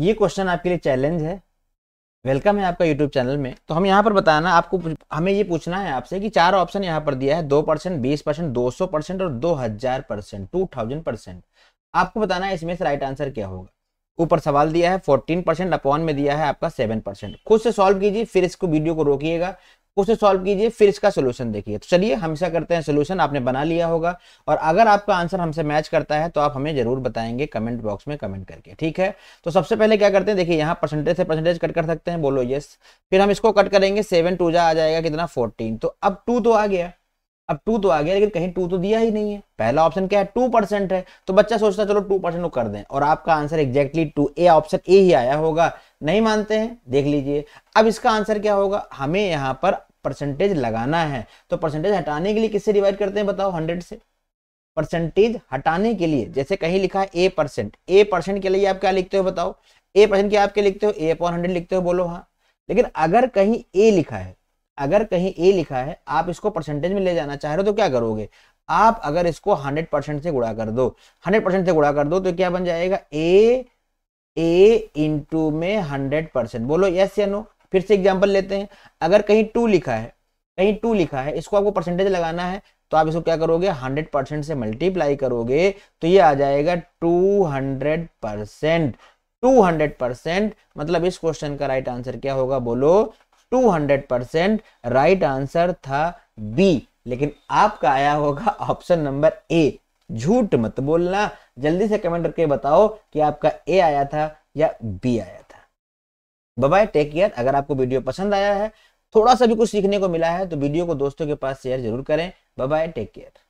ये क्वेश्चन आपके लिए चैलेंज है वेलकम है आपका यूट्यूब चैनल में तो हम यहाँ पर बताना आपको हमें ये पूछना है आपसे कि चार ऑप्शन यहाँ पर दिया है दो परसेंट बीस परसेंट दो सौ परसेंट और दो हजार परसेंट टू थाउजेंड परसेंट आपको बताना है इसमें से राइट आंसर क्या होगा ऊपर सवाल दिया है फोर्टीन परसेंट अपॉन में दिया है आपका सेवन परसेंट खुद से सॉल्व कीजिए फिर इसको वीडियो को रोकिएगा उसे सॉल्व कीजिए फिर इसका सोल्यूशन देखिए तो चलिए हमेशा करते हैं सोल्यूशन आपने बना लिया होगा और अगर आपका आंसर हमसे मैच करता है तो आप हमें जरूर बताएंगे कमेंट बॉक्स में कमेंट करके ठीक है तो सबसे पहले क्या करते हैं देखिए यहाँ परसेंटेज से परसेंटेज कट कर सकते हैं बोलो यस फिर हम इसको कट करेंगे सेवन टू जा आ जाएगा कितना फोर्टीन तो अब टू तो आ गया अब टू तो आ गया लेकिन कहीं टू तो दिया ही नहीं है पहला ऑप्शन क्या है टू परसेंट है तो बच्चा सोचता चलो टू परसेंट तो कर दें और आपका answer exactly to A option A ही आया होगा नहीं मानते हैं देख लीजिए अब इसका आंसर क्या होगा हमें यहाँ पर परसेंटेज लगाना है तो परसेंटेज हटाने के लिए किससे डिवाइड करते हैं बताओ हंड्रेड से परसेंटेज हटाने के लिए जैसे कहीं लिखा है ए परसेंट ए परसेंट के लिए आप क्या लिखते हो बताओ ए परसेंट के आप क्या लिखते हो ए अपॉन हंड्रेड लिखते हो बोलो हाँ लेकिन अगर कहीं ए लिखा है अगर कहीं ए लिखा है आप इसको परसेंटेज में ले जाना चाह रहे हो तो क्या करोगे आप अगर इसको 100 परसेंट से गुणा कर दो 100 परसेंट से गुणा कर दो तो क्या बन जाएगा ए ए इंटू में हंड्रेड परसेंट बोलो यस या नो फिर से एग्जाम्पल लेते हैं अगर कहीं टू लिखा है कहीं टू लिखा है इसको आपको परसेंटेज लगाना है तो आप इसको क्या करोगे 100 परसेंट से मल्टीप्लाई करोगे तो ये आ जाएगा 200 परसेंट टू हंड्रेड परसेंट मतलब इस क्वेश्चन का राइट आंसर क्या होगा बोलो 200 परसेंट राइट आंसर था बी लेकिन आपका आया होगा ऑप्शन नंबर ए झूठ मत बोलना जल्दी से कमेंट करके बताओ कि आपका ए आया था या बी आया था बाय टेक केयर अगर आपको वीडियो पसंद आया है थोड़ा सा भी कुछ सीखने को मिला है तो वीडियो को दोस्तों के पास शेयर जरूर करें बाय टेक केयर